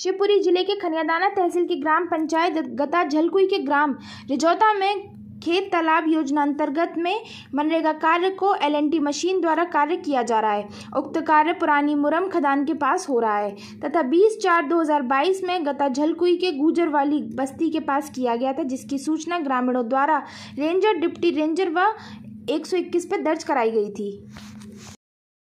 शिवपुरी जिले के खनियादाना तहसील की ग्राम पंचायत गता झलकुई के ग्राम रिजौता में खेत तालाब योजना अंतर्गत में मनरेगा कार्य को एलएनटी मशीन द्वारा कार्य किया जा रहा है उक्त कार्य पुरानी मुरम खदान के पास हो रहा है तथा 20 चार 2022 में गता झलकुई के गुजर वाली बस्ती के पास किया गया था जिसकी सूचना ग्रामीणों द्वारा रेंजर डिप्टी रेंजर व 121 पर दर्ज कराई गई थी